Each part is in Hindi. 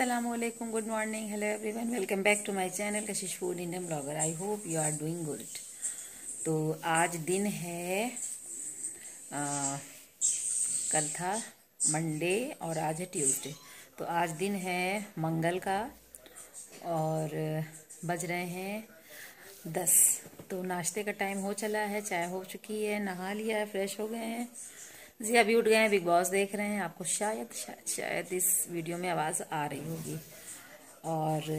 Aslam good morning hello everyone welcome back to my channel Kashish food Indian blogger I hope you are doing good तो आज दिन है आ, कल था मंडे और आज है ट्यूसडे तो आज दिन है मंगल का और बज रहे हैं दस तो नाश्ते का टाइम हो चला है चाय हो चुकी है नहा लिया है फ्रेश हो गए हैं जी अभी उठ गए हैं बिग बॉस देख रहे हैं आपको शायद शायद शायद इस वीडियो में आवाज़ आ रही होगी और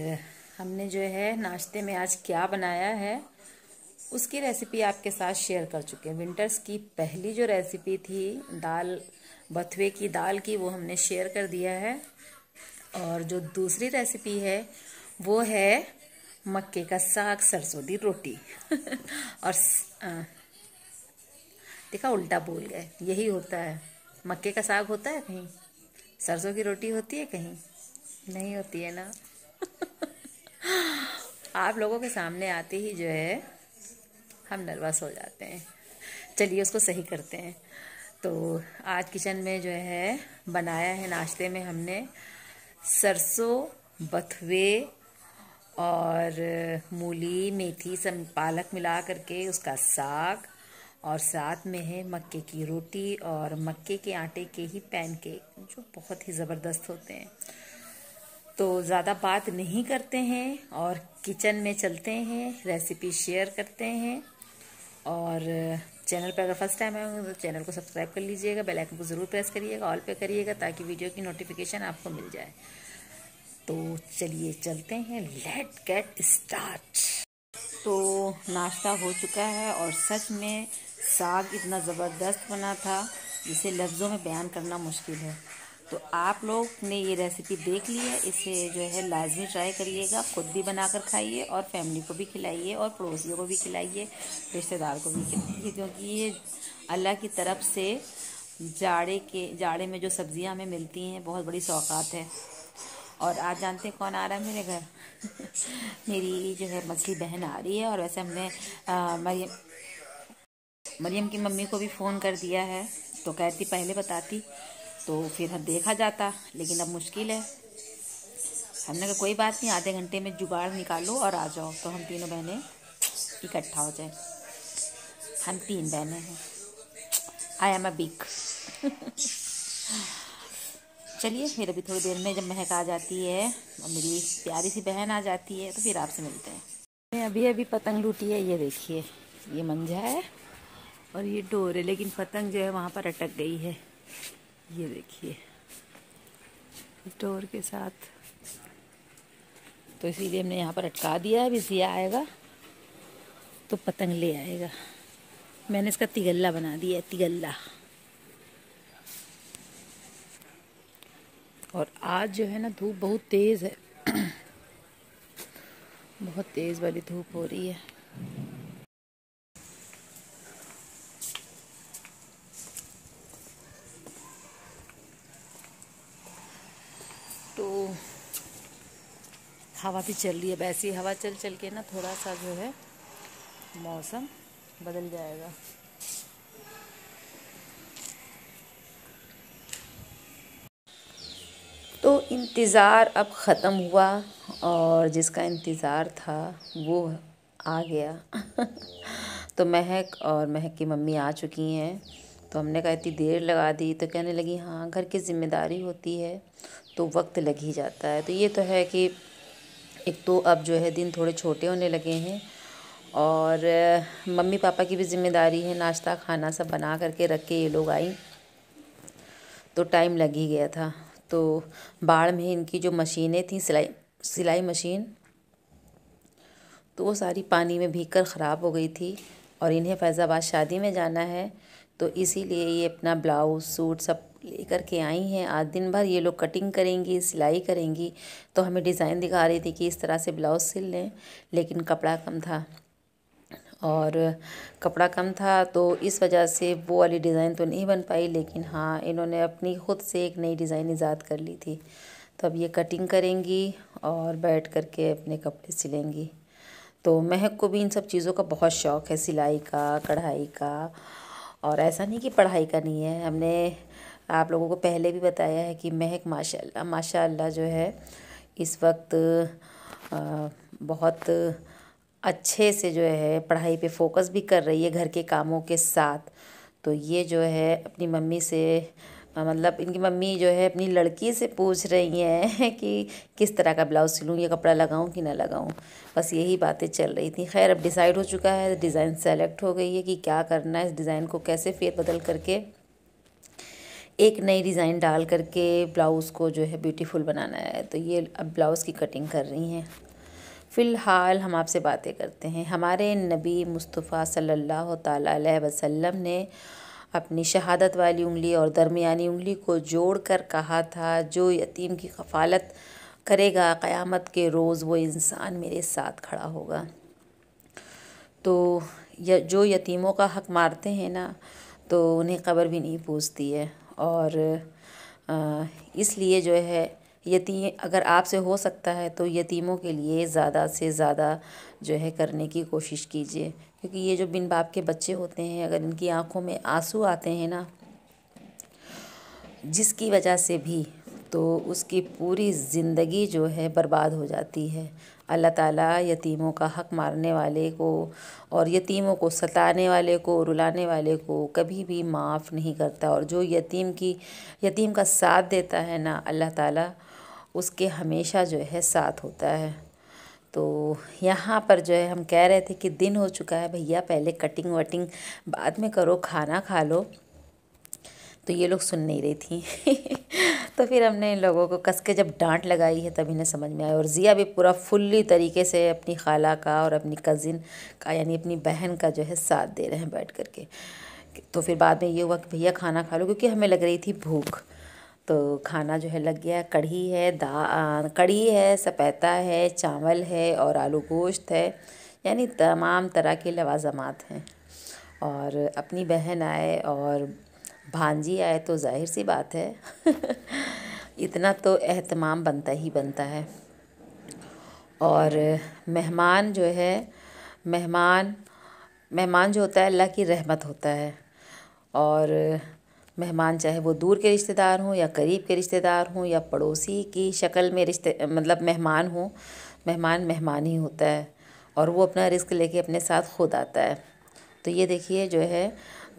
हमने जो है नाश्ते में आज क्या बनाया है उसकी रेसिपी आपके साथ शेयर कर चुके हैं विंटर्स की पहली जो रेसिपी थी दाल बथुए की दाल की वो हमने शेयर कर दिया है और जो दूसरी रेसिपी है वो है मक्के का साग सरसों की रोटी और आ, देखा उल्टा बोल गए यही होता है मक्के का साग होता है कहीं सरसों की रोटी होती है कहीं नहीं होती है ना आप लोगों के सामने आते ही जो है हम नर्वस हो जाते हैं चलिए उसको सही करते हैं तो आज किचन में जो है बनाया है नाश्ते में हमने सरसों बथुए और मूली मेथी सब पालक मिला करके उसका साग और साथ में है मक्के की रोटी और मक्के के आटे के ही पैनकेक जो बहुत ही ज़बरदस्त होते हैं तो ज़्यादा बात नहीं करते हैं और किचन में चलते हैं रेसिपी शेयर करते हैं और चैनल पर अगर फर्स्ट टाइम आए होंगे तो चैनल को सब्सक्राइब कर लीजिएगा बेल आइकन को ज़रूर प्रेस करिएगा ऑल पे करिएगा ताकि वीडियो की नोटिफिकेशन आपको मिल जाए तो चलिए चलते हैं लेट गेट स्टार्ट तो नाश्ता हो चुका है और सच में साग इतना ज़बरदस्त बना था जिसे लफ्ज़ों में बयान करना मुश्किल है तो आप लोग ने ये रेसिपी देख ली है इसे जो है लाजमी ट्राई करिएगा ख़ुद भी बनाकर खाइए और फैमिली को भी खिलाइए और पड़ोसियों को भी खिलाइए रिश्तेदार को भी खिलाइए क्योंकि ये अल्लाह की तरफ से जाड़े के जाड़े में जो सब्ज़ियाँ हमें मिलती हैं बहुत बड़ी सौकात है और आज जानते हैं कौन आ रहा है मेरे घर मेरी जो है मछली बहन आ रही है और वैसे हमने मरियम मरियम की मम्मी को भी फ़ोन कर दिया है तो कहती पहले बताती तो फिर हम देखा जाता लेकिन अब मुश्किल है हमने कहा कोई बात नहीं आधे घंटे में जुगाड़ निकालो और आ जाओ तो हम तीनों बहनें इकट्ठा हो जाए हम तीन बहनें हैं आई एम अ बिग चलिए फिर अभी थोड़ी देर में जब महक आ जाती है और मेरी प्यारी सी बहन आ जाती है तो फिर आपसे मिलते हैं मैं अभी अभी पतंग लूटी है ये देखिए ये मंझा है और ये डोर है लेकिन पतंग जो है वहाँ पर अटक गई है ये देखिए डोर के साथ तो इसीलिए हमने यहाँ पर अटका दिया अभी जिया आएगा तो पतंग ले आएगा मैंने इसका तिगल्ला बना दिया है तिगल्ला और आज जो है ना धूप बहुत तेज़ है बहुत तेज़ वाली धूप हो रही है हवा भी चल रही है वैसी हवा चल चल के ना थोड़ा सा जो है मौसम बदल जाएगा तो इंतज़ार अब ख़त्म हुआ और जिसका इंतज़ार था वो आ गया तो महक और महक की मम्मी आ चुकी हैं तो हमने कहा इतनी देर लगा दी तो कहने लगी हाँ घर की जिम्मेदारी होती है तो वक्त लग ही जाता है तो ये तो है कि एक तो अब जो है दिन थोड़े छोटे होने लगे हैं और मम्मी पापा की भी जिम्मेदारी है नाश्ता खाना सब बना करके रख के ये लोग आई तो टाइम लग ही गया था तो बाढ़ में इनकी जो मशीनें थी सिलाई सिलाई मशीन तो वो सारी पानी में भीग कर ख़राब हो गई थी और इन्हें फैज़ाबाद शादी में जाना है तो इसीलिए ये अपना ब्लाउज़ सूट सब लेकर के आई हैं आज दिन भर ये लोग कटिंग करेंगी सिलाई करेंगी तो हमें डिज़ाइन दिखा रही थी कि इस तरह से ब्लाउज़ सिल लें लेकिन कपड़ा कम था और कपड़ा कम था तो इस वजह से वो वाली डिज़ाइन तो नहीं बन पाई लेकिन हाँ इन्होंने अपनी ख़ुद से एक नई डिज़ाइन ईजाद कर ली थी तो अब ये कटिंग करेंगी और बैठ कर के अपने कपड़े सिलेंगी तो महक को भी इन सब चीज़ों का बहुत शौक़ है सिलाई का कढ़ाई का और ऐसा नहीं कि पढ़ाई का नहीं है हमने आप लोगों को पहले भी बताया है कि महक माशाल्लाह माशाल्लाह जो है इस वक्त बहुत अच्छे से जो है पढ़ाई पे फोकस भी कर रही है घर के कामों के साथ तो ये जो है अपनी मम्मी से मतलब इनकी मम्मी जो है अपनी लड़की से पूछ रही हैं कि किस तरह का ब्लाउज़ सिलूँ या कपड़ा लगाऊँ कि ना लगाऊँ बस यही बातें चल रही थी खैर अब डिसाइड हो चुका है डिज़ाइन सेलेक्ट हो गई है कि क्या करना है इस डिज़ाइन को कैसे फेर बदल करके एक नई डिज़ाइन डाल करके ब्लाउज़ को जो है ब्यूटीफुल बनाना है तो ये अब ब्लाउज़ की कटिंग कर रही हैं फ़िलहाल हम आपसे बातें करते हैं हमारे नबी मुस्तफ़ा सल्लल्लाहु अलैहि वसल्लम ने अपनी शहादत वाली उंगली और दरमियानी उंगली को जोड़ कर कहा था जो यतीम की कफ़ालत करेगा क़यामत के रोज़ वो इंसान मेरे साथ खड़ा होगा तो जो यतीमों का हक मारते हैं ना तो उन्हें खबर भी नहीं पूछती है और इसलिए जो है यती अगर आपसे हो सकता है तो यतीमों के लिए ज़्यादा से ज़्यादा जो है करने की कोशिश कीजिए क्योंकि ये जो बिन बाप के बच्चे होते हैं अगर इनकी आंखों में आंसू आते हैं ना जिसकी वजह से भी तो उसकी पूरी ज़िंदगी जो है बर्बाद हो जाती है अल्लाह ताला यतीमों का हक मारने वाले को और यतीमों को सताने वाले को रुलाने वाले को कभी भी माफ़ नहीं करता और जो यतीम की यतीम का साथ देता है ना अल्लाह ताला उसके हमेशा जो है साथ होता है तो यहाँ पर जो है हम कह रहे थे कि दिन हो चुका है भैया पहले कटिंग वटिंग बाद में करो खाना खा लो तो ये लोग सुन नहीं रही थी तो फिर हमने इन लोगों को कस के जब डांट लगाई है तभी इन्हें समझ में आया और ज़िया भी पूरा फुल्ली तरीके से अपनी खाला का और अपनी कज़िन का यानी अपनी बहन का जो है साथ दे रहे हैं बैठ कर के तो फिर बाद में ये हुआ कि भैया खाना खा लो क्योंकि हमें लग रही थी भूख तो खाना जो है लग गया कढ़ी है दा कढ़ी है सपैता है चावल है और आलू गोश्त है यानी तमाम तरह के लवाजमात हैं और अपनी बहन आए और भांजी आए तो जाहिर सी बात है इतना तो अहतमाम बनता ही बनता है और मेहमान जो है मेहमान मेहमान जो होता है अल्लाह की रहमत होता है और मेहमान चाहे वो दूर के रिश्तेदार हों या करीब के रिश्तेदार हों या पड़ोसी की शक्ल में रिश्ते मतलब मेहमान हों मेहमान मेहमान ही होता है और वो अपना रिस्क लेके अपने साथ खुद आता है तो ये देखिए जो है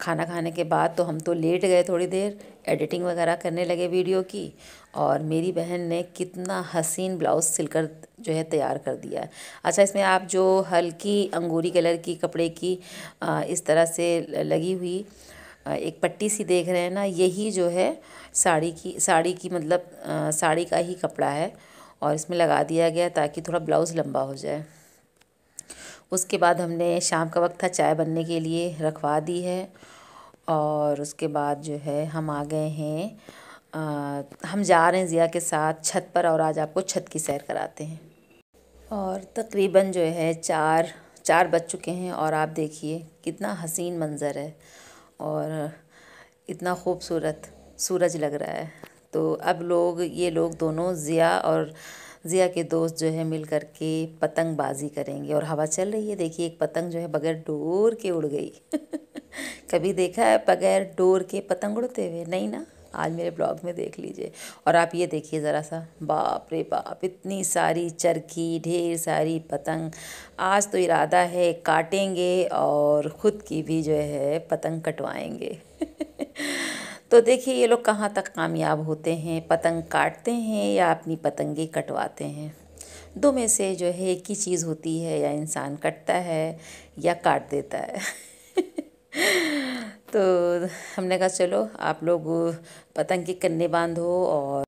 खाना खाने के बाद तो हम तो लेट गए थोड़ी देर एडिटिंग वगैरह करने लगे वीडियो की और मेरी बहन ने कितना हसीन ब्लाउज़ सिलकर जो है तैयार कर दिया है अच्छा इसमें आप जो हल्की अंगूरी कलर की कपड़े की इस तरह से लगी हुई एक पट्टी सी देख रहे हैं ना यही जो है साड़ी की साड़ी की मतलब साड़ी का ही कपड़ा है और इसमें लगा दिया गया ताकि थोड़ा ब्लाउज़ लंबा हो जाए उसके बाद हमने शाम का वक्त था चाय बनने के लिए रखवा दी है और उसके बाद जो है हम आ गए हैं आ, हम जा रहे हैं ज़िया के साथ छत पर और आज आपको छत की सैर कराते हैं और तकरीबन जो है चार चार बज चुके हैं और आप देखिए कितना हसीन मंज़र है और इतना खूबसूरत सूरज लग रहा है तो अब लोग ये लोग दोनों ज़िया और ज़िया के दोस्त जो है मिल कर के पतंगबाजी करेंगे और हवा चल रही है देखिए एक पतंग जो है बगैर डोर के उड़ गई कभी देखा है बगैर डोर के पतंग उड़ते हुए नहीं ना आज मेरे ब्लॉग में देख लीजिए और आप ये देखिए ज़रा सा बाप रे बाप इतनी सारी चरखी ढेर सारी पतंग आज तो इरादा है काटेंगे और ख़ुद की भी जो है पतंग कटवाएंगे तो देखिए ये लोग कहाँ तक कामयाब होते हैं पतंग काटते हैं या अपनी पतंगे कटवाते हैं दो में से जो है एक ही चीज़ होती है या इंसान कटता है या काट देता है तो हमने कहा चलो आप लोग पतंग के कन्ने बांधो और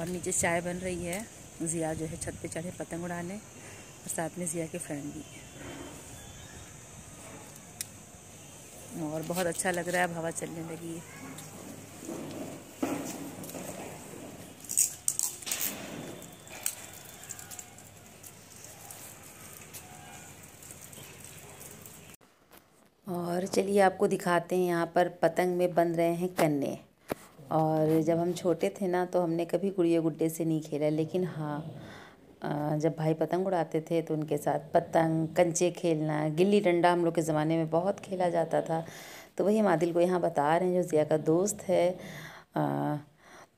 और नीचे चाय बन रही है ज़िया जो है छत पे चढ़े पतंग उड़ाने और साथ में ज़िया के फ्रेंड भी और बहुत अच्छा लग रहा है अब हवा चलने लगी है और चलिए आपको दिखाते हैं यहाँ पर पतंग में बन रहे हैं कन्ने और जब हम छोटे थे ना तो हमने कभी गुड़िया गुड्डे से नहीं खेला लेकिन हाँ जब भाई पतंग उड़ाते थे तो उनके साथ पतंग कंचे खेलना गिल्ली डंडा हम लोग के ज़माने में बहुत खेला जाता था तो वही मादिल को यहाँ बता रहे हैं जो ज़िया का दोस्त है आ,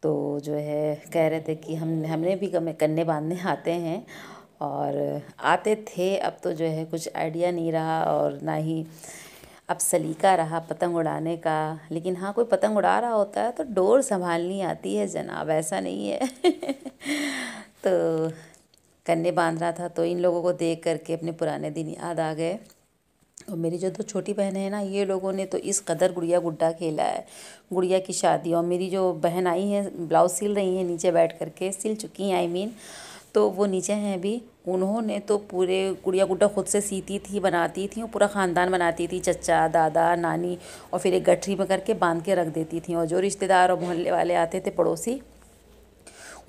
तो जो है कह रहे थे कि हम हमने भी कन्ने बांधने आते हैं और आते थे अब तो जो है कुछ आइडिया नहीं रहा और ना ही अब सलीका रहा पतंग उड़ाने का लेकिन हाँ कोई पतंग उड़ा रहा होता है तो डोर संभालनी आती है जनाब ऐसा नहीं है तो कन्ने बांध रहा था तो इन लोगों को देख करके अपने पुराने दिन याद आ गए और मेरी जो दो छोटी बहन है ना ये लोगों ने तो इस कदर गुड़िया गुड्डा खेला है गुड़िया की शादी और मेरी जो बहन आई हैं ब्लाउज सिल रही हैं नीचे बैठ करके सिल चुकी हैं आई I मीन mean, तो वो नीचे हैं अभी उन्होंने तो पूरे गुड़िया गुड्डा खुद से सीती थी बनाती थी और पूरा ख़ानदान बनाती थी चचा दादा नानी और फिर एक गठरी में करके बांध के रख देती थी और जो रिश्तेदार और मोहल्ले वाले आते थे पड़ोसी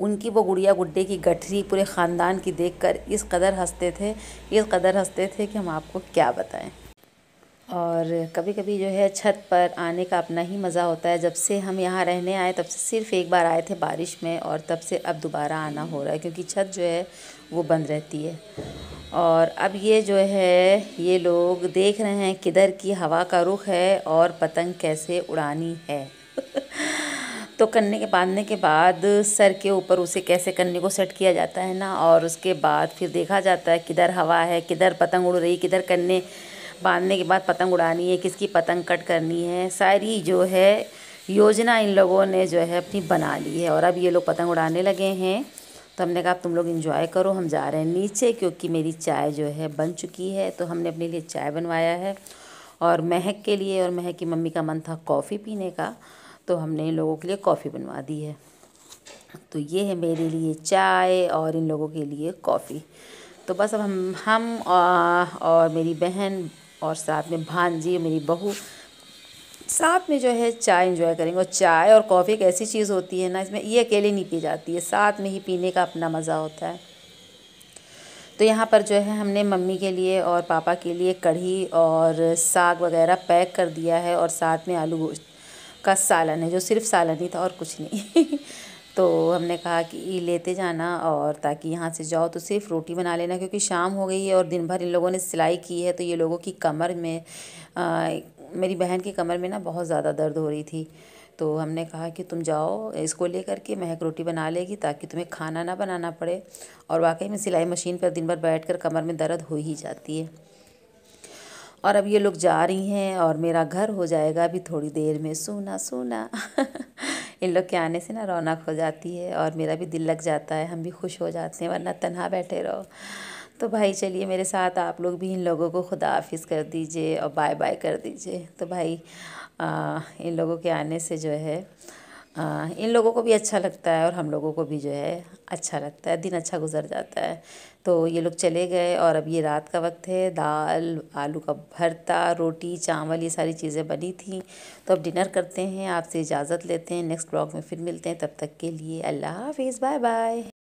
उनकी वो गुड़िया गुड्डे की गठरी पूरे ख़ानदान की देखकर इस कदर हंसते थे इस कदर हंसते थे कि हम आपको क्या बताएं और कभी कभी जो है छत पर आने का अपना ही मज़ा होता है जब से हम यहाँ रहने आए तब से सिर्फ़ एक बार आए थे बारिश में और तब से अब दोबारा आना हो रहा है क्योंकि छत जो है वो बंद रहती है और अब ये जो है ये लोग देख रहे हैं किधर की हवा का रुख है और पतंग कैसे उड़ानी है तो कन्ने के बांधने के बाद सर के ऊपर उसे कैसे कन्ने को सेट किया जाता है ना और उसके बाद फिर देखा जाता है किधर हवा है किधर पतंग उड़ रही किधर कन्ने बांधने के बाद पतंग उड़ानी है किसकी पतंग कट करनी है सारी जो है योजना इन लोगों ने जो है अपनी बना ली है और अब ये लोग पतंग उड़ाने लगे हैं तो हमने कहा तुम लोग इन्जॉय करो हम जा रहे हैं नीचे क्योंकि मेरी चाय जो है बन चुकी है तो हमने अपने लिए चाय बनवाया है और महक के लिए और महक की मम्मी का मन था कॉफ़ी पीने का तो हमने इन लोगों के लिए कॉफ़ी बनवा दी है तो ये है मेरे लिए चाय और इन लोगों के लिए कॉफ़ी तो बस अब हम हम और मेरी बहन और साथ में भांजी मेरी बहू साथ में जो है चाय इंजॉय करेंगे और चाय और कॉफ़ी एक ऐसी चीज़ होती है ना इसमें ये अकेले नहीं पी जाती है साथ में ही पीने का अपना मज़ा होता है तो यहाँ पर जो है हमने मम्मी के लिए और पापा के लिए कढ़ी और साग वगैरह पैक कर दिया है और साथ में आलू गोश्त का सालन है जो सिर्फ सालन ही था और कुछ नहीं तो हमने कहा कि ये लेते जाना और ताकि यहाँ से जाओ तो सिर्फ रोटी बना लेना क्योंकि शाम हो गई है और दिन भर इन लोगों ने सिलाई की है तो ये लोगों की कमर में आ, मेरी बहन की कमर में ना बहुत ज़्यादा दर्द हो रही थी तो हमने कहा कि तुम जाओ इसको ले करके महक रोटी बना लेगी ताकि तुम्हें खाना ना बनाना पड़े और वाकई में सिलाई मशीन पर दिन भर बैठ कर कमर में दर्द हो ही जाती है और अब ये लोग जा रही हैं और मेरा घर हो जाएगा अभी थोड़ी देर में सोना सोना इन लोग के आने से ना रौनक हो जाती है और मेरा भी दिल लग जाता है हम भी खुश हो जाते हैं वरना तनहा बैठे रहो तो भाई चलिए मेरे साथ आप लोग भी इन लोगों को खुदा हाफिज़ कर दीजिए और बाय बाय कर दीजिए तो भाई आ, इन लोगों के आने से जो है आ, हाँ, इन लोगों को भी अच्छा लगता है और हम लोगों को भी जो है अच्छा लगता है दिन अच्छा गुजर जाता है तो ये लोग चले गए और अब ये रात का वक्त है दाल आलू का भरता रोटी चावल ये सारी चीज़ें बनी थी तो अब डिनर करते हैं आपसे इजाज़त लेते हैं नेक्स्ट ब्लॉग में फिर मिलते हैं तब तक के लिए अल्लाह हाफिज़ बाय बाय